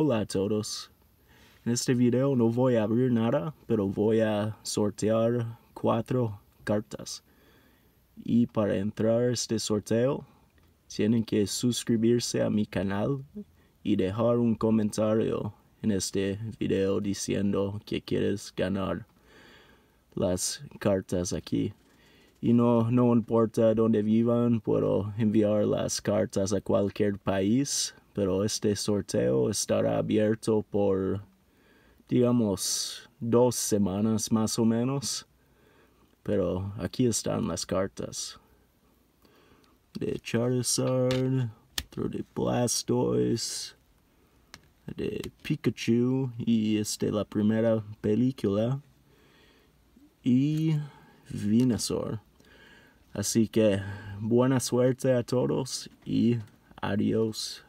Hola a todos. En este video no voy a abrir nada, pero voy a sortear cuatro cartas. Y para entrar a este sorteo, tienen que suscribirse a mi canal y dejar un comentario en este video diciendo que quieres ganar las cartas aquí. Y no, no importa dónde vivan, puedo enviar las cartas a cualquier país pero este sorteo estará abierto por, digamos, dos semanas más o menos. Pero aquí están las cartas. De Charizard, otro de Blastoise, de Pikachu y este la primera película y Venusaur. Así que buena suerte a todos y adiós.